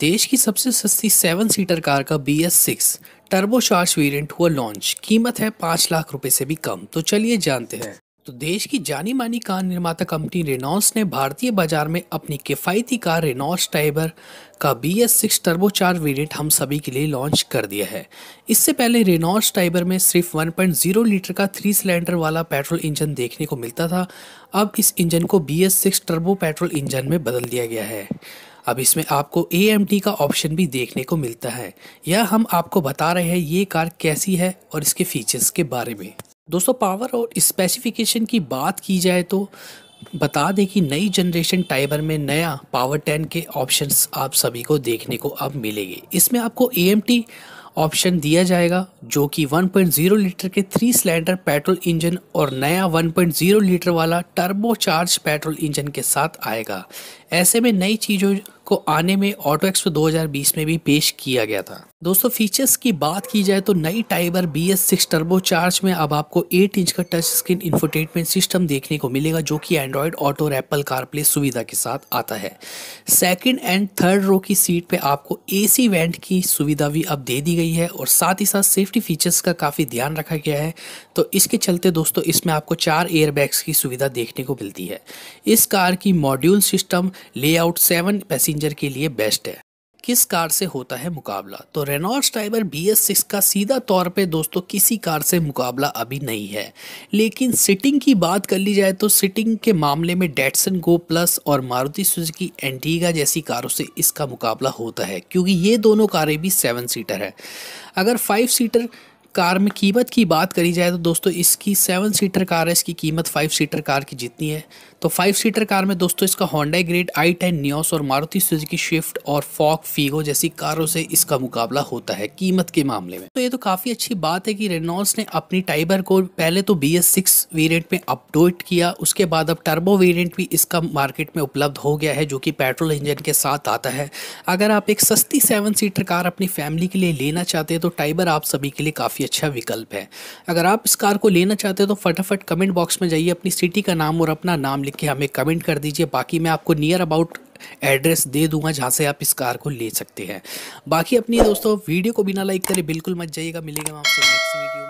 देश की सबसे सस्ती सेवन सीटर कार का B S six turbocharge variant हुआ लॉन्च कीमत है पांच लाख रुपए से भी कम तो चलिए जानते हैं तो देश की जानी मानी कार निर्माता कंपनी रेनॉल्ड्स ने भारतीय बाजार में अपनी किफ़ायती कार रेनॉल्ड्स टाइबर का B S six turbocharge variant हम सभी के लिए लॉन्च कर दिया है इससे पहले रेनॉल्ड्स टाइबर में सिर्फ 1.0 लीटर का थ्री सिलेंडर वाला पेट्रोल इंजन देखने को मिलता था अब इस इंजन को B S six turbo petrol engine में बदल दिया गया है अब इसमें आपको ए का ऑप्शन भी देखने को मिलता है यह हम आपको बता रहे हैं ये कार कैसी है और इसके फीचर्स के बारे में दोस्तों पावर और स्पेसिफिकेशन की बात की जाए तो बता दें कि नई जनरेशन टाइबर में नया पावर टेन के ऑप्शंस आप सभी को देखने को अब मिलेंगे इसमें आपको ए ऑप्शन दिया जाएगा जो कि 1.0 लीटर के थ्री सिलेंडर पेट्रोल इंजन और नया 1.0 लीटर वाला टर्बो चार्ज पेट्रोल इंजन के साथ आएगा ऐसे में नई चीज़ों को आने में ऑटो एक्सपो 2020 में भी पेश किया गया था दोस्तों फीचर्स की बात की जाए तो नई Triber B S six turbocharge में अब आपको 8 इंच का टच स्क्रीन इन्फोटेनमेंट सिस्टम देखने को मिलेगा जो कि एंड्रॉयड ऑटो और एप्पल कारप्ले सुविधा के साथ आता है सेकंड एंड थर्ड रो की सीट पे आपको एसी वेंट की सुविधा भी अब दे दी गई है और साथ ही साथ सेफ्टी फीचर्स का काफ़ी ध्यान रखा गया है तो इसके चलते दोस्तों इसमें आपको चार एयरबैग्स की सुविधा देखने को मिलती है इस कार की module system layout seven passenger के लिए बेस्ट है किस कार से होता है मुकाबला तो Renault Triber B S six का सीधा तौर पे दोस्तों किसी कार से मुकाबला अभी नहीं है लेकिन सिटिंग की बात कर ली जाए तो सिटिंग के मामले में डेटसन गो प्लस और मारुति सुजुकी एंटीगा जैसी कारों से इसका मुकाबला होता है क्योंकि ये दोनों कारें भी सेवन सीटर है अगर फाइव सीटर कार में कीमत की बात करी जाए तो दोस्तों इसकी सेवन सीटर कार है इसकी कीमत फाइव सीटर कार की जितनी है तो फाइव सीटर कार में दोस्तों इसका Honda Grand I ten Nios और मारुति सुजुकी स्विफ्ट और फॉक फीगो जैसी कारों से इसका मुकाबला होता है कीमत के मामले में तो ये तो काफ़ी अच्छी बात है कि रेनॉल्स ने अपनी टाइबर को पहले तो बी एस सिक्स वेरियंट में अपडोट किया उसके बाद अब टर्बो वेरियंट भी इसका मार्केट में उपलब्ध हो गया है जो कि पेट्रोल इंजन के साथ आता है अगर आप एक सस्ती सेवन सीटर कार अपनी फैमिली के लिए लेना चाहते हैं तो टाइबर आप सभी के लिए काफ़ी ही अच्छा विकल्प है अगर आप इस कार को लेना चाहते हो तो फटाफट कमेंट बॉक्स में जाइए अपनी सिटी का नाम और अपना नाम लिख के हमें कमेंट कर दीजिए बाकी मैं आपको नियर अबाउट एड्रेस दे दूंगा जहाँ से आप इस कार को ले सकते हैं बाकी अपनी दोस्तों वीडियो को बिना लाइक करें बिल्कुल मत जाइएगा मिलेगा आपसे नेक्स्ट वीडियो